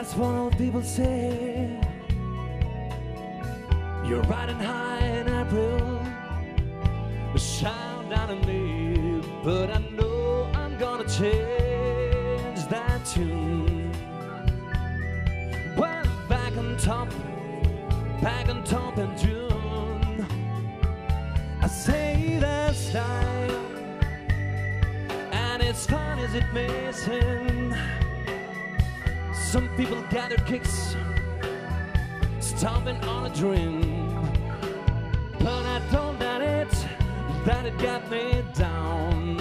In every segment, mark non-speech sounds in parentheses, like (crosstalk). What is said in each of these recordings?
That's what old people say. You're riding high in April, shout down at me, but I know I'm gonna change that tune. Well, back on top, back on top in June, I say that's time, and it's fun as it may seem. Some people gather kicks, stomping on a dream. But I don't doubt it, that it got me down.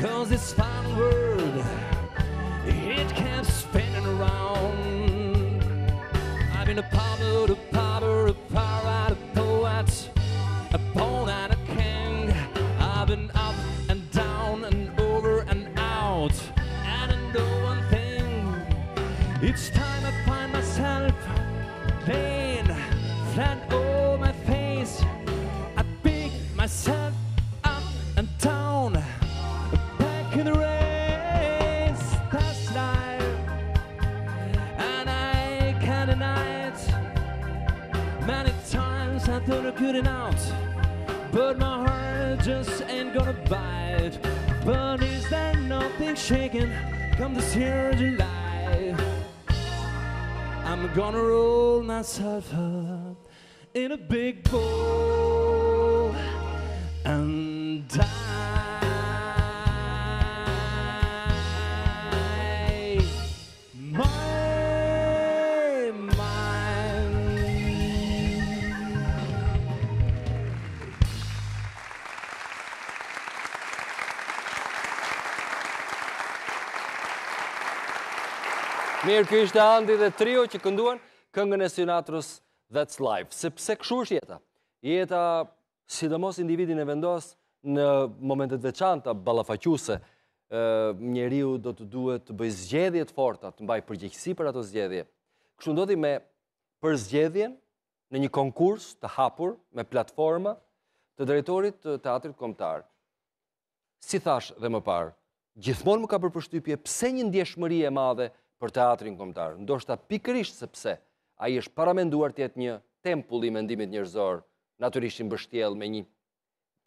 Cause this final word, it kept spinning around. I've been a part of Saturday night. Many times I thought of good out, but my heart just ain't gonna bite. But is there nothing shaking come this of July? I'm gonna roll myself up in a big bowl. Mirë, kjo ishte Andi dhe trio që kënduan këngën e Sinatrus That's Life. Sepse këshu është jeta? Jeta, sidomos individin e vendos në momentet veçanta, balafaquse, njeriu do të duhet të bëj zgjedhjet forta, të mbaj përgjegjësi për ato zgjedhje. Kështu ndodhi me për zgjedhjen në një konkurs të hapur me platforma të drejtorit të teatrit komtar. Si thash dhe më parë, gjithmonë më ka përpështypje pse një ndjeshmëri e madhe për teatrin komtar. ndoshta pikërisht pikrisht sepse a i është paramenduar të jetë një tempulli i ndimit njërzor, naturisht i mbështjel me një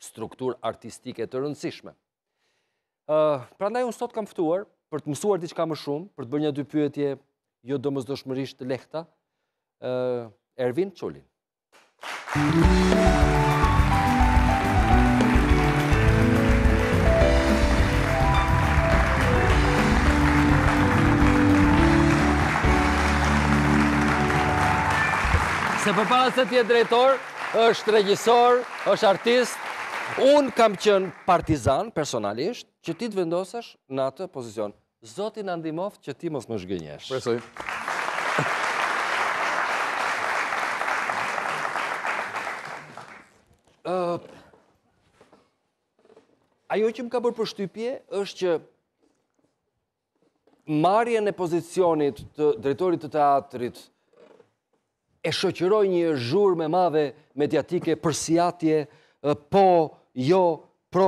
struktur artistike të rëndësishme. Pra ndaj unë sot kam fëtuar për të mësuar t'i qka më shumë, për të bërë një dy pyetje jo do mëzdo shmërisht të lehta, Ervin Qullin. Ervin Qullin. për para se ti e drejtor, është regjisor, është artist. Unë kam qënë partizan, personalisht, që ti të vendosesh në atë pozicion. Zotin andimov që ti mos më shgënjesh. Presoj. Ajo që më ka bërë për shtypje është që marjen e pozicionit të drejtorit të teatrit e shëqyroj një zhur me mave mediatike për si atje, po, jo, pro,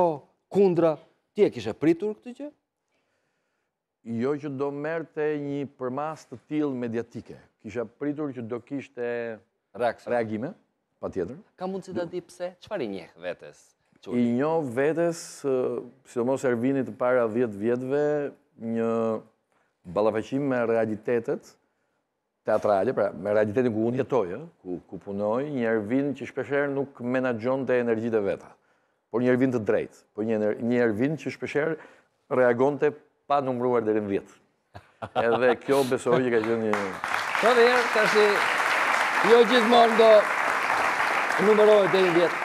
kundra, ti e kishe pritur këtë gjë? Jo që do merte një përmas të tilë mediatike. Kisha pritur që do kishte reagime, pa tjetër. Ka mundë si të di pse, që fari njëhë vetës? I njoh vetës, si do mos e rvinit të para 10 vjetëve, një balafëshim me realitetet, teatralje, pra me realitetin ku unë jetoj, ku punoj, një ervinë që shpesherë nuk menagjon të energjit e veta, por një ervinë të drejtë, por një ervinë që shpesherë reagon të pa numruar dhe rinë vjetë. Edhe kjo besoj që ka qenë një... Të po dhe, ka shi jo gjithmonë do numërojë dhe rinë vjetë.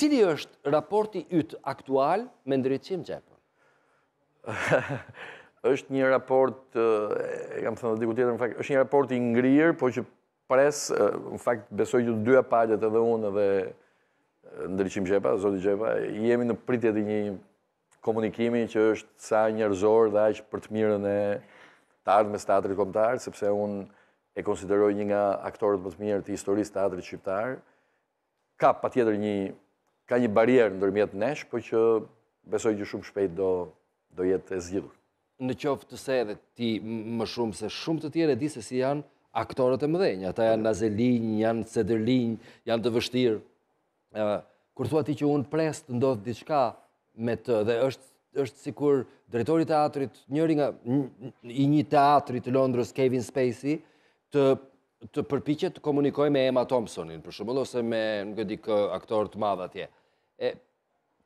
Cili është raporti ytë aktual me ndrytësim qepënë? (laughs) është një raport, kam thënë dhe diku tjetër, është një raport i ngrirë, po që pres, në fakt, besoj që të dyja palet edhe unë dhe ndryqim Gjepa, Zoti Gjepa, jemi në pritjet i një komunikimi që është sa njërzor dhe aqë për të mirën e të ardhë me statrit komtarë, sepse unë e konsideroj një nga aktorët më të mirë të historisë të atërit shqiptarë, ka pa tjetër një, ka një barierë në dërmjetë nesh, po që besoj që shumë shpejt do jetë e në qoftë të se edhe ti më shumë se shumë të tjere di se si janë aktorët e mëdhenjë. Ata janë Nazelin, janë cederlinjë, janë të vështirë. Kur thua ti që unë presë të ndodhë diçka me të dhe është është sikur drejtori i teatrit, njëri nga i një teatrit të Londrës, Kevin Spacey, të të përpiqet të komunikojë me Emma Thompsonin, për shembull ose me nuk e aktorët kë aktor të madh atje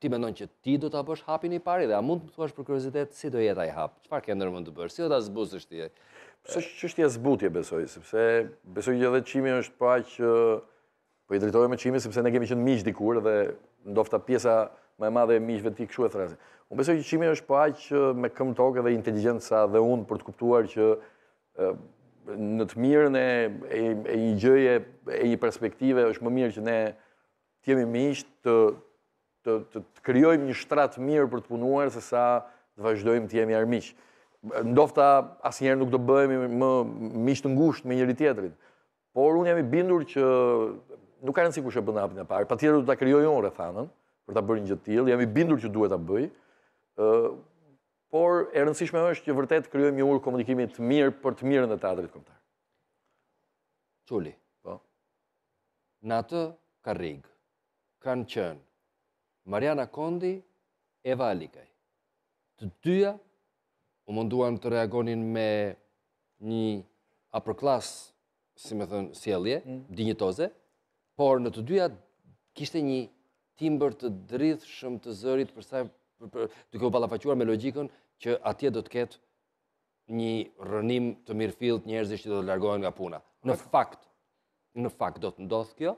ti mendon që ti do ta bësh hapin i parë dhe a mund të thuash për kuriozitet si do jetë ai hap? Çfarë ke ndërmend të bësh? Si do ta zbutësh ti? Pse çështja zbutje besoj, sepse besoj që edhe çimi është pa që po i drejtohem me çimin sepse ne kemi qenë miq dikur dhe ndofta pjesa më e madhe e miqve ti kshu e thrasë. Unë besoj që çimi është pa që me këm tokë dhe inteligjenca dhe un për të kuptuar që në të mirën e e një gjëje e një perspektive është më mirë që ne të jemi miq të të të të krijojmë një shtrat mirë për të punuar se sa të vazhdojmë të jemi armiq. Ndoshta asnjëherë nuk do bëhemi më miq të ngushtë me njëri tjetrit. Por unë jam i bindur që nuk ka rëndësi kush e bën hapin e parë. Patjetër do ta krijoj unë rrethanën për ta bërë një gjë të tillë. Jam i bindur që duhet ta bëj. ë uh, por e rëndësishme është që vërtet krijojmë një ur komunikimi të mirë për të mirën e teatrit kombëtar. Çuli, po. Në atë karrig kanë qenë Mariana Kondi, Eva Alikaj. Të dyja u munduan të reagonin me një upper class, si me thënë, sielje, mm. dinjitoze, por në të dyja kishte një timbër të dridh shumë të zërit përsa duke u balafaquar me logikën që atje do të ketë një rënim të mirë fillt njerëzisht që do të largohen nga puna. Në fakt, në fakt do të ndodhë kjo,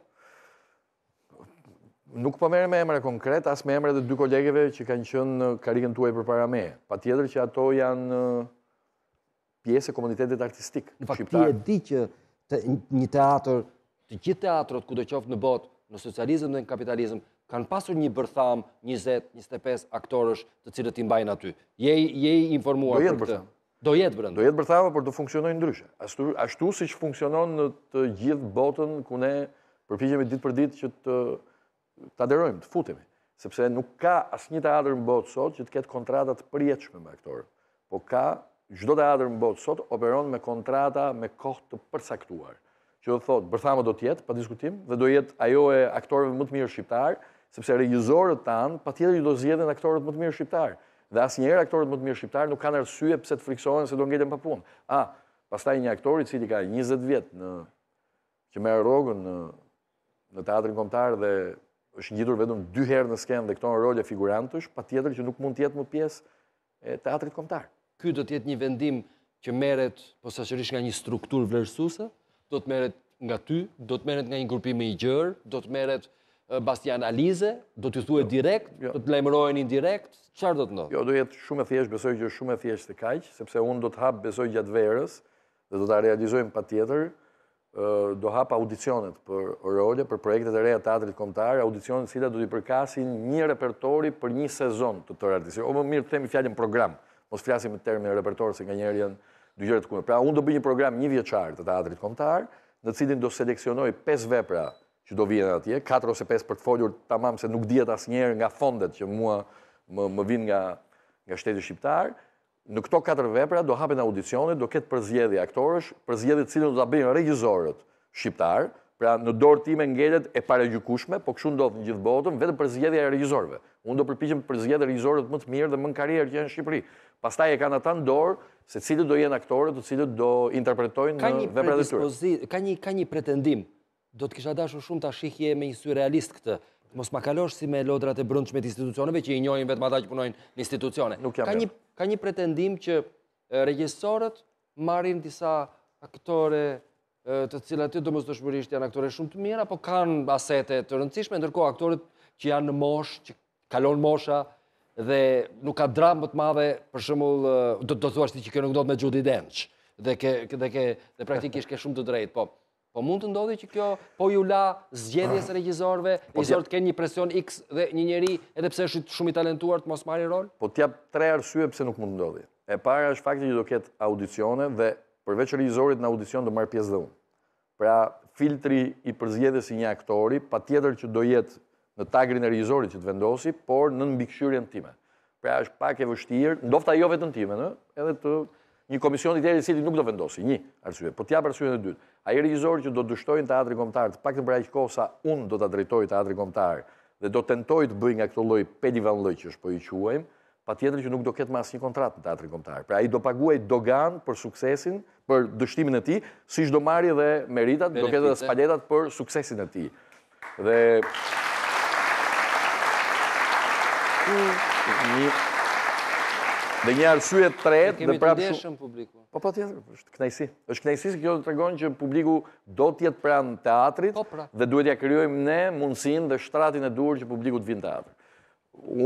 nuk po merrem me emra konkret, as me emrat dhe dy kolegeve që kanë qenë në karikën tuaj përpara me. Patjetër që ato janë uh, pjesë e komunitetit artistik në fakt, Ti e di që një teatr, të gjithë teatrot kudo qoftë në botë, në socializëm dhe në kapitalizëm, kanë pasur një bërtham 20, 25 aktorësh të cilët i mbajnë aty. Je je i informuar për këtë? Do jetë bërtham. Do jetë bërtham, por do funksionojnë ndryshe. Ashtu si siç funksionon në të gjithë botën ku ne përpiqemi ditë për ditë që të të aderojmë, të futemi, sepse nuk ka asë një teatr në botë sot që të ketë kontratat përjetëshme me aktorë, po ka gjdo teatr në botë sot operon me kontrata me kohë të përsaktuar, që do thotë, bërthama do tjetë, pa diskutim, dhe do jetë ajo e aktorëve më të mirë shqiptarë, sepse regjizorët tanë, pa tjetër ju do zjedhen aktorët më të mirë shqiptarë, dhe asë njerë aktorët më të mirë shqiptarë nuk kanë arsye pëse të friksohen se do ngejtën pa punë. A, pastaj një aktorit cili ka 20 vjetë në që merë rogën në teatrin komtarë dhe është ngjitur vetëm dy herë në skenë dhe këto në role figurantësh, pa tjetër që nuk mund tjetë më pjesë e teatrit komtar. Ky do tjetë një vendim që meret, po nga një struktur vlerësuse, do të meret nga ty, do të meret nga një grupime i gjërë, do të meret basti analize, do t'ju thuhet jo, direkt, jo. do të lajmërohen indirekt, çfarë do të ndodhë? Jo, do jetë shumë e thjeshtë, besoj që është shumë e thjeshtë të kaq, sepse unë do të hap besoj gjatë verës dhe do ta realizojmë patjetër do hapa audicionet për rolle, për projektet e reja teatrit komtar, audicionet cila do t'i përkasin një repertori për një sezon të tërë artisti. O më mirë të temi fjallin program, mos fjasim të termin repertori se nga njerë janë dy gjërë të kune. Pra, unë do bëj një program një vjeqar të teatrit komtar, në cilin do seleksionoj 5 vepra që do vijen atje, 4 ose 5 portfoljur të tamam se nuk djetë asë njerë nga fondet që mua më vinë nga shtetë shqiptarë, në këto katër vepra do hapen audicionit, do ketë përzjedi aktorësh, përzjedi cilën do të abinë regjizorët shqiptarë, pra në dorë time ngellet e pare gjukushme, po këshu ndodhë në gjithë botëm, vetë përzjedi e regjizorëve. Unë do përpishim përzjedi regjizorët më të mirë dhe më në karierë që e në Shqipëri. Pastaj e e ata në tanë dorë, se cilë do jenë aktorët, të cilë do interpretojnë në vepra dhe të tërë. Ka një pretendim, do të të të të të të të të të të mos ma kalosh si me lodrat e brëndshme të institucioneve që i njojnë vetë më ta që punojnë në institucione. Ka një pretendim që regjesorët marin disa aktore të cilat të dëmës të shmërisht janë aktore shumë të mira, po kanë asete të rëndësishme, ndërko aktore që janë në mosh, që kalonë mosha dhe nuk ka dramë më të madhe, për shumëll, do të thua që ke nuk do të me gjudi denqë dhe praktikisht ke shumë të drejtë, po Po mund të ndodhi që kjo po ju la zgjedhjes regjizorve, ah. regjizor po të kenë një presion X dhe një njeri, edhe pse është shumë i talentuar të mos marrë rol? Po t'jap tre arsye pse nuk mund të ndodhi. E para është fakti që do ketë audicione dhe përveç regjizorit në audicion do marr pjesë dhe unë. Pra filtri i përzgjedhjes si një aktori, patjetër që do jetë në tagrin e regjizorit që të vendosi, por në mbikëqyrjen time. Pra është pak e vështirë, ndoshta jo vetëm time, ëh, edhe të një komisioni të erë i cili nuk do vendosi, një arsye, po t'ja për e në dytë. A i regjizori që do të dështojnë të atri të pak të aq pra kohë sa unë do të drejtoj të kombëtar dhe do tentoj të bëj nga këto loj pedivan loj që po i quajmë, pa tjetër që nuk do ketë mas një kontratë në të kombëtar. Pra ai i do paguaj dogan për suksesin, për dështimin e ti, si shdo marri dhe meritat, do ketë dhe spaletat për suksesin e tij. Dhe... Dhe një arsye të tretë dhe prapë shumë... Kemi të ndeshëm publiku. Po, po, tjetër, është knajsi. është knajsi se kjo të tregonë që publiku do tjetë pranë teatrit po, pra. dhe duhet ja kryojmë ne mundësin dhe shtratin e dur që publiku të vinë atër.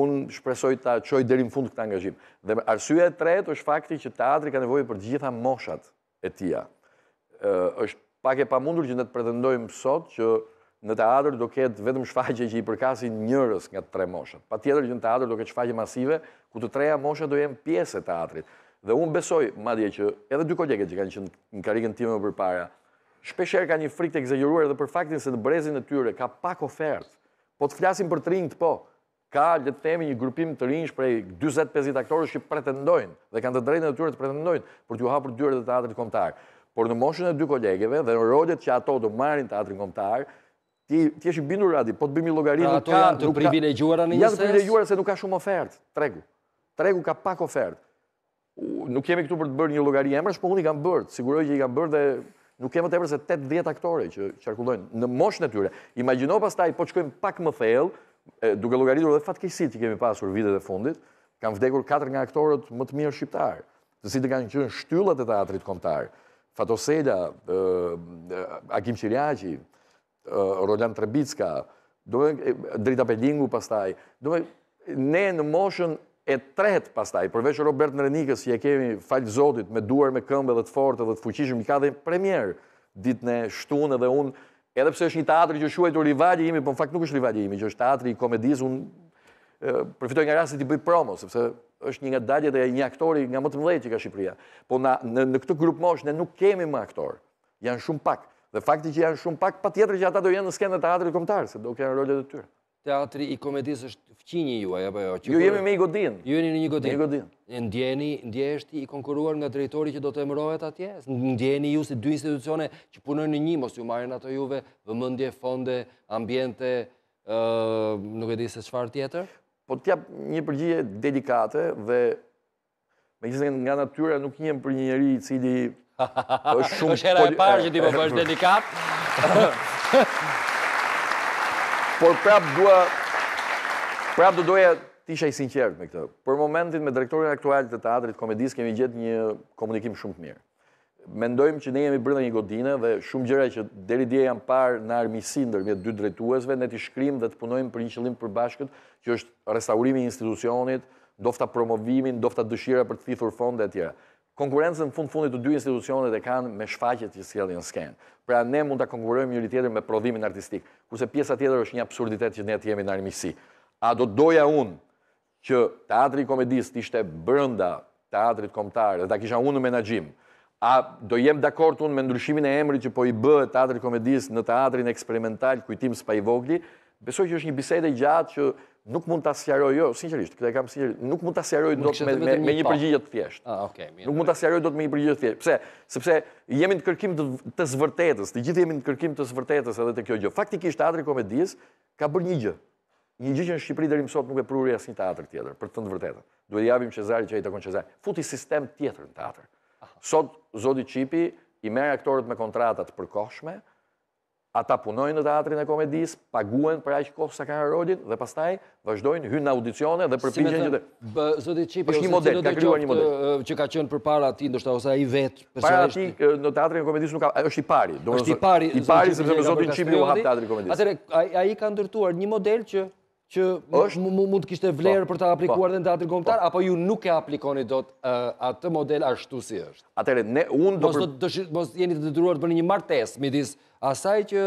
Unë shpresoj të qoj dherim fund këta angazhim. Dhe arsye të tretë është fakti që teatri ka nevojë për gjitha moshat e tia. është pak e pa mundur që ne të pretendojmë sot që në teatrë do ketë vetëm shfaqje që i përkasin njërës nga tre moshët. Pa tjetër që në teatrë do ketë shfaqje masive, ku të treja moshët do jenë pjesë e teatrit. Dhe unë besoj, madje që edhe dy kolegët që kanë që në karikën time për para, shpesher ka një frikt e këzegjëruar dhe për faktin se në brezin e tyre ka pak ofertë, po të flasim për të rinjë të po, ka le të temi një grupim të rinjë shprej 20-50 aktorës që pretendojnë dhe kanë të drejnë e tyre të pretendojnë për t'ju hapër dyre dhe teatrit komptarë. Por në moshën e dy kolegëve dhe në që ato do marin teatrin komptarë, Ti ti je bindur radi, po të bëjmë llogari pra, nuk ka. Ato janë privilegjuara në një sens. Ja privilegjuara se nuk ka shumë ofertë, tregu. Tregu ka pak ofertë. Nuk kemi këtu për të bërë një llogari emrash, po unë uni kanë bërë, siguroj që i kanë bërë dhe nuk kemi më tepër se 80 aktorë që qarkullojnë në moshën e tyre. Imagjino pastaj po shkojmë pak më thellë, duke llogaritur edhe fatkeqësi që kemi pasur vitet e fundit, kanë vdekur katër nga aktorët më të mirë shqiptar, të cilët kanë qenë shtyllat e teatrit kombëtar. Fatosela, Akim Çiriaqi, Roland Trebicka, Drita Pedingu pastaj, ne në moshën e tret pastaj, përveç Robert Nrenikës, që e kemi falë zotit, me duar me këmbë dhe të fortë dhe të fuqishëm, i ka dhe premier, ditë në shtunë dhe unë, edhe pse është një teatri që shuaj të rivalje imi, për po në fakt nuk është rivalje imi, që është teatri i komedisë, unë përfitoj nga rastit i bëj promo, sepse është një nga dalje dhe një aktori nga më të mëdhejt që ka Shqipëria. Po në këtë grupë moshë, nuk kemi më aktorë, janë shumë pakë. Dhe fakti që janë shumë pak, pa tjetër që ata do jenë në skenë të teatrit komtarë, se do kërë rolle të tyre. Teatri i komedisë është fëqinjë jo? ju, aja pa jo? Ju jemi me i godinë. Ju jeni në një godinë. Me i godinë. Ndjeni, ndjeshti i konkuruar nga drejtori që do të emërohet atje? Ndjeni ju si dy institucione që punojnë në një, mos ju marrën ato juve, vëmëndje, fonde, ambjente, nuk e di se qëfar tjetër? Po t'ja një përgjie delikate dhe me gjithë nga natyra nuk njëm për një njeri i cili... Po është (laughs) shumë parë që ti po (laughs) bësh dedikat. (laughs) Por prap duha, prap do doja ti isha i sinqerët me këtë. Për momentin me direktorin aktual të teatrit komedis kemi gjetë një komunikim shumë të mirë. Mendojmë që ne jemi brënda një godine dhe shumë gjëra që deri dje janë parë në armisin në dërmjet dy drejtuesve, ne t'i shkrim dhe t'punojmë për një qëllim për bashkët, që është restaurimi institucionit, dofta promovimin, dofta dëshira për të thithur fonde e tjera. Konkurencën në fund-fundit të dy institucionet e kanë me shfaqet që s'kjellin në skenë. Pra ne mund të konkurrojmë njëri tjetër me prodhimin artistik, kurse pjesa tjetër është një absurditet që ne të jemi në armisi. A do doja unë që teatri komedist ishte brënda teatrit komtarë, dhe ta kisha unë në menagjim, a do jem dakord unë me ndryshimin e emri që po i bë teatri komedist në teatrin eksperimental kujtim s'pa i vogli, besoj që është një bisejt e gjatë që nuk mund të asjaroj jo, sinqerisht, këta e kam sinqerisht, nuk mund të asjaroj do të me një të përgjigjët ah, mirë. Nuk mund të asjaroj do të me një të fjesht. Pse, sepse jemi në kërkim të zvërtetës, të gjithë jemi në kërkim të zvërtetës edhe të kjo gjë. Faktikisht, Atri Komedijës ka bërë një gjë. Një gjë që në Shqipëri dherim sot nuk e prurri asë një teatr tjetër, për të të vërtetën. Duhet javim Qezari që e i takon Qezari. Futi sistem tjetër në teatr. Sot, Zodi Qipi, i merë aktorët me kontratat përkoshme, ata punojnë në teatrin e komedis, paguen për aqë kohë sa kanë rodin, dhe pastaj vazhdojnë, hynë në audicione dhe përpijen që të... Zëti Qipi, ose të të që ka qenë për para ti, ndështë ose i vetë... Para ti, në teatrin e komedis nuk ka... është i pari. është i pari, zëti Qipi, u hapë teatrin e komedis. Atere, a i ka ndërtuar një model që që mund të kishte po, vlerë për të po. aplikuar dhe në datër kombëtar, po. apo ju nuk e aplikoni do të eh, atë model ashtu si është? Atere, ne unë do për... Mos jeni të dëtruar të bërë një martes, midis asaj që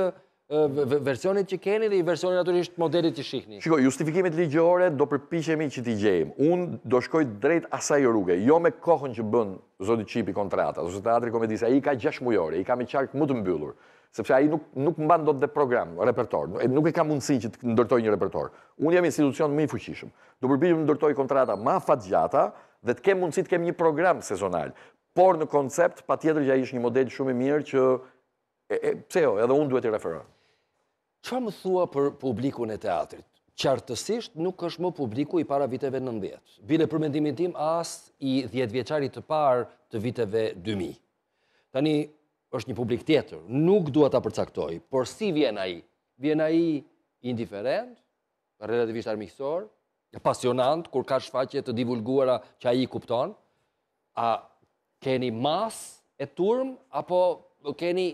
versionit që keni dhe i versionit naturisht modelit që shihni. Shiko, justifikimit ligjore do përpishemi që t'i gjejmë. Unë do shkoj drejt asaj rrugë, jo me kohën që bën Zodit Qipi kontrata, ose teatri komedisa, i ka gjash mujore, i ka me qarkë më të mbyllur, sepse a i nuk mban do të dhe program, repertor, nuk e ka mundësi që të ndërtoj një repertor. Unë jam institucion më i fuqishëm. Do përpishem të ndërtoj kontrata ma fat gjata dhe të kemë mundësi të kemë një program sezonal. Por në koncept, pa tjetër gja ishë një model shumë i mirë që Pse jo, edhe unë duhet i referoj. Qa më thua për publikun e teatrit? Qartësisht nuk është më publiku i para viteve nëndjetë. Bile përmendimin tim as i djetëvjeqarit të parë të viteve 2000. Tani, është një publik tjetër, nuk duhet të përcaktoj, por si vjen a i? Vjen a i indiferent, relativisht armiksor, pasionant, kur ka shfaqje të divulguara që a i kupton, a keni mas e turm, apo keni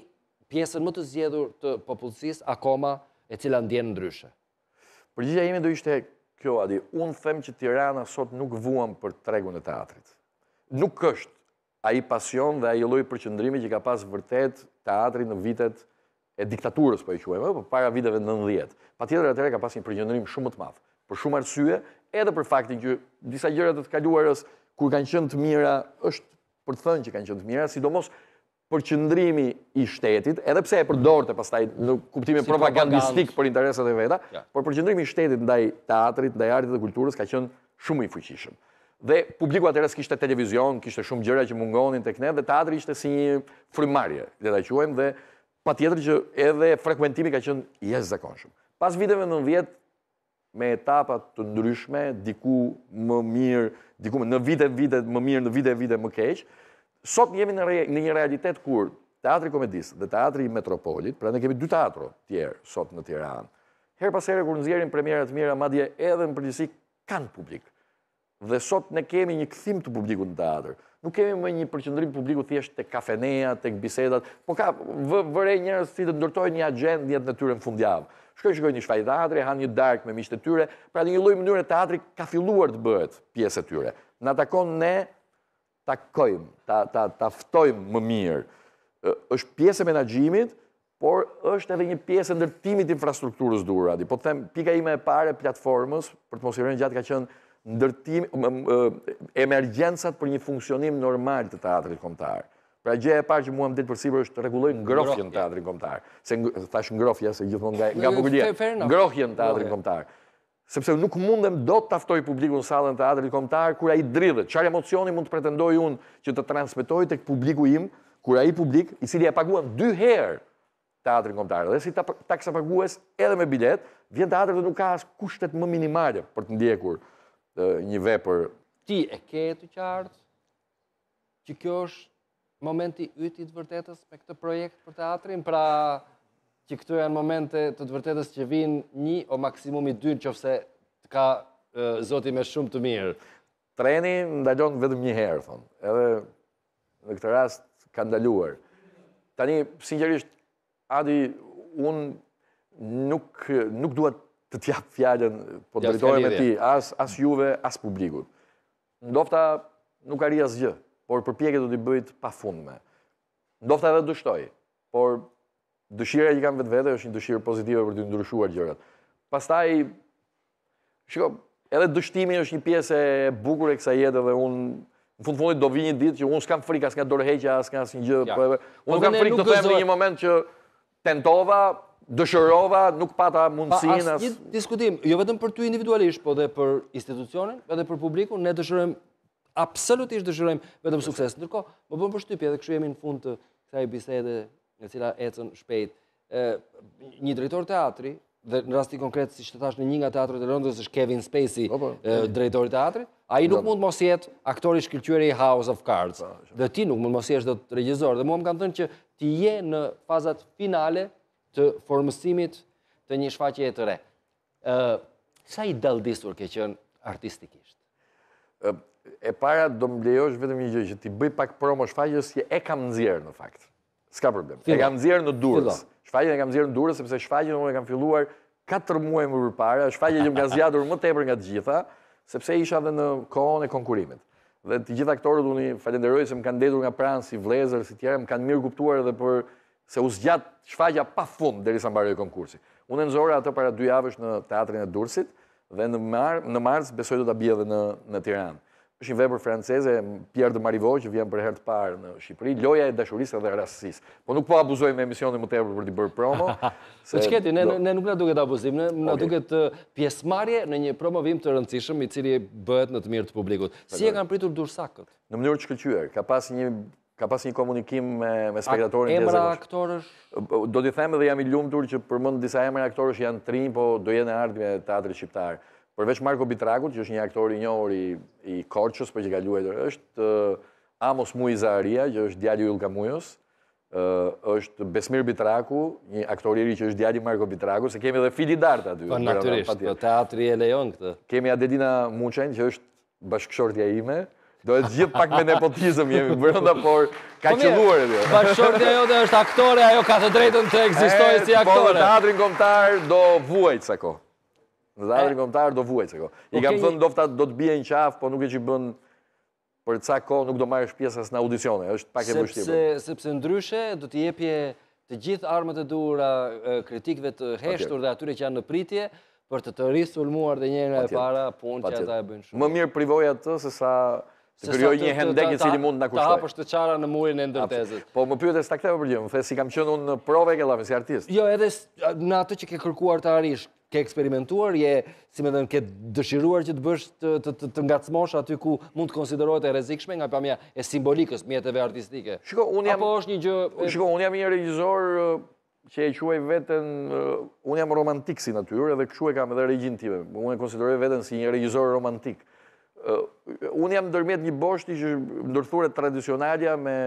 pjesën më të zjedhur të popullësis akoma e cila ndjenë ndryshe. Përgjithja jemi do ishte kjo, Adi, unë them që Tirana sot nuk vuan për tregun e teatrit. Nuk është a i pasion dhe a i loj përqëndrimi që ka pas vërtet teatrit në vitet e diktaturës, po e quajme, për para viteve në nëndhjet. Pa tjetër atyre ka pas një përqëndrim shumë më të mafë, për shumë arsye, edhe për faktin që disa gjërat të të kaluarës, kur kanë qënë të mira, është për të thënë që kanë qënë të mira, sidomos për qëndrimi i shtetit, edhe pse e përdorte pastaj në kuptime propagandistik për intereset e veta, por për qëndrimi i shtetit ndaj teatrit, ndaj artit dhe kulturës ka qenë shumë i fuqishëm. Dhe publiku atëres kishte televizion, kishte shumë gjëra që mungonin të kne, dhe teatri ishte si një frimarje, dhe da quajmë, dhe pa tjetër që edhe frekuentimi ka qenë jesë zakonshëm. Pas viteve në vjetë, me etapat të ndryshme, diku më mirë, diku në vite, vite më mirë, në vite, vite më keqë, Sot jemi në një realitet kur teatri komedisë dhe teatri i metropolit, pra ne kemi dy teatro tjerë sot në Tiranë, herë pasere kur nëzjerim premierat mira, madje edhe në përgjësi kanë publik. Dhe sot ne kemi një këthim të publiku në teatrë. Nuk kemi me një përqëndrim publiku thjesht të kafeneja, të këbisedat, po ka vërej njërës të ndërtoj një agent njët në tyre në fundjavë. Shkoj shkoj një shfaj teatri, hanë një dark me mishtë të tyre, pra një lojë mënyre teatri ka filluar të bëhet pjesë të tyre. Në atakon ne ta ta ftojmë më mirë. është pjesë e menagjimit, por është edhe një pjesë e ndërtimit infrastrukturës durati. Po të them, pika ime e pare platformës, për të mos i rënë gjatë ka qënë ndërtim, emergjensat për një funksionim normal të teatrit komtarë. Pra gje e parë që muam ditë përsipër është të ngrohjen në teatrin kombëtar. Se thash ngrohja se gjithmonë nga nga bukuria. Ngrohjen në teatrin kombëtar sepse nuk mundem do të taftoj publiku në salën të adrit komtar, kura i dridhe, qarë emocioni mund të pretendoj unë që të transmitoj të publiku im, kura i publik, i cili e paguan dy herë të adrit komtar, dhe si taksa pagues edhe me bilet, vjen të adrit dhe nuk ka asë kushtet më minimale për të ndjekur një vepër. Ti e ke të qartë, që kjo është momenti yti të vërtetës me këtë projekt për teatrin, pra që këto janë momente të të vërtetës që vinë një o maksimumi dyrë që ka zoti me shumë të mirë? Treni ndalon vetëm një herë, thonë. Edhe në këtë rast ka ndaluar. Tani, sinjerisht, Adi, unë nuk, nuk duhet të tjapë fjallën, po të dritojnë me ti, as, as juve, as publikut. Ndofta nuk arri as gjë, por përpjeket do t'i bëjt pa fundme. Ndofta edhe dështoj, por dëshira që kam vetë vete është një dëshirë pozitive për të ndryshuar gjërat. Pastaj shiko, edhe dështimi është një pjesë e bukur e kësaj jete dhe unë në fund fundit do vi një ditë që unë s'kam frikë as nga dorëheqja as nga asnjë gjë. Ja. Po unë po s'kam kam frikë të them në një moment që tentova, dëshirova, nuk pata mundësinë. Pa, as, as... diskutim, jo vetëm për ty individualisht, por edhe për institucionin, edhe për publikun, ne dëshirojmë absolutisht dëshirojmë vetëm sukses. Ndërkohë, më bën përshtypje edhe kështu jemi në fund të kësaj bisede e cila ecën shpejt. Një drejtor teatri, dhe në rasti konkret, si që të thash në një nga teatrët e rëndës, është Kevin Spacey, drejtor teatri, a i nuk mund mos jetë aktor i shkilqyre i House of Cards, ah, dhe ti nuk mund mos jetë dhe të regjizor, dhe mua më kanë thënë që ti je në fazat finale të formësimit të një shfaqe e të re. Sa i dalë ke qënë artistikisht? E para do më lejosh vetëm një gjë, që ti bëj pak promo shfaqës, e kam nëzjerë në faktë s'ka problem. E kam nxjerrë në Durrës. Shfaqjen e kam nxjerrë në Durrës sepse shfaqjen unë e kam filluar 4 muaj më përpara, shfaqja që më ka zgjatur më tepër nga të gjitha, sepse isha edhe në kohën e konkurrimit. Dhe të gjithë aktorët unë falenderoj se më kanë ndetur nga pranë si vlezër, si tjerë, më kanë mirë kuptuar edhe për se u zgjat shfaqja pafund derisa mbaroi konkursi. Unë nxorra atë para 2 javësh në teatrin e Durrësit dhe në mars, në mars besoj do ta bëj edhe në në Tiranë është një vepër franceze, Pierre de Marivaux, që vjen për herë të parë në Shqipëri, loja e dashurisë dhe rastësisë. Po nuk po abuzoj me emisionin më tepër për të bërë promo. (laughs) Se të ne, ne nuk na duket abuzim, ne na duket pjesëmarrje në një promovim të rëndësishëm i cili bëhet në të mirë të publikut. Si e kanë pritur dursakët? Në mënyrë të shkëlqyer, ka pas një ka pas një komunikim me me spektatorin e Zezës. Emra aktorësh? Do t'i them edhe jam i lumtur që përmend disa emra aktorësh janë trim, po do jenë ardhmë teatrit shqiptar. Përveç Marko Bitrakut, që është një aktori një ori i Korqës, për që ka luajtër, është eh, Amos Mui që është djali Ulka Mujos, eh, është Besmir Bitraku, një aktoriri që është djali Marko Bitraku, se kemi edhe Fili Dart aty. Po, naturisht, po teatri e lejon këtë. Kemi Adedina Muqen, që është bashkëshortja ime, Do e gjithë pak me nepotizëm jemi bërënda, por ka po, qëlluar e dhe. Pa ajo dhe është aktore, ajo ka të drejtën të (laughs) egzistojë si po, aktore. Po, të atërin do vuajtë sako. Në zadrin komtarë do vuajtë, ko. I kam thënë dofta do të bje në qafë, po nuk e që bënë për ca ko, nuk do marrë shpjesas në audicione. është pak e bështirë. Sepse ndryshe, do të jepje të gjithë armët e duhura kritikve të heshtur dhe atyre që janë në pritje, për të të rrisë ulmuar dhe njërën e para, punë që ata e bënë shumë. Më mirë privoja të, se sa të kryoj një hendek një cili mund në kushtoj. Ta hapë është të qara në mujën e ndërtezit. Po më pyët e stakteve për gjithë, më the si kam qënë unë në prove e ke lafën, si artist. Jo, edhe në atë që ke kërkuar të arish, ke eksperimentuar, je, si me dhe në ke dëshiruar që të bësh të, ngacmosh aty ku mund të konsiderohet e rezikshme nga pamja e simbolikës mjetëve artistike? Shiko, unë jam, një gjë, shiko, unë jam një regjizor që e quaj vetën, unë jam romantik si natyrë edhe këshu e kam edhe regjin time, unë e konsideroj vetën si një regjizor romantik. unë jam ndërmjet një boshti që ndërthuret tradicionalja me,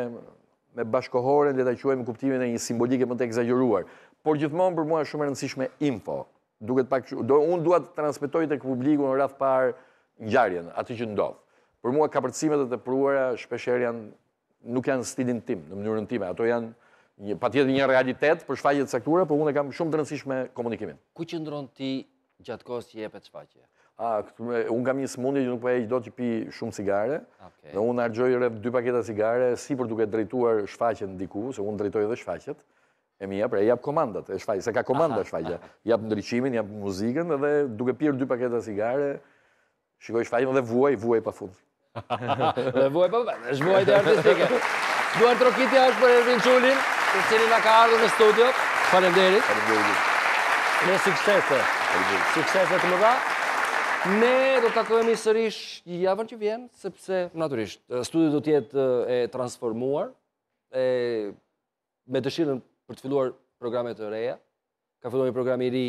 me bashkohore, dhe ta quaj me kuptimin e një simbolike më të egzageruar. Por gjithmonë për mua shumë e rëndësishme info, duket pak un dua të transmetoj tek publiku në radh par ngjarjen, atë që ndodh. Për mua kapërcimet e të shpesh herë janë nuk janë stilin tim, në mënyrën time, ato janë një patjetër një realitet për shfaqje të saktura, por unë kam shumë të rëndësishme komunikimin. Ku ndronë ti gjatë kohës që jepet shfaqje? A, unë kam një smundje që nuk po e dot të pi shumë cigare, dhe unë harxoj rreth dy paketa cigare sipër duke drejtuar shfaqjen diku, se unë drejtoj edhe shfaqjet. E mi japë, e japë komandat, e shfaqë, se ka komanda (laughs) shfaqëja. Japë ndriçimin, japë muzikën, dhe duke pjerë dy paketa sigare, shikoj shfaqën dhe vuaj, vuaj pa (laughs) Dhe vuaj pa fund, është vuaj dhe artistike. Duar Trokitja është për Ervin Qullin, të cilin nga ka ardhë në studio. Falem derit. Falem derit. Në të më Ne do të takojmë i sërish javën që vjenë, sepse, naturisht, studio do tjetë e transformuar, me dëshirën për të filluar programe të reja, ka filluar një program i ri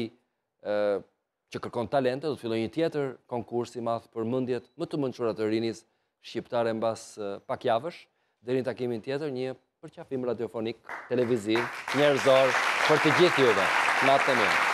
ë që kërkon talente, do të filloj një tjetër konkurs i madh për mendjet më të mençura të rinis shqiptare mbas pak javësh, deri në takimin tjetër një përqafim radiofonik, televiziv, njerëzor për të gjithë juve. Natën e mirë.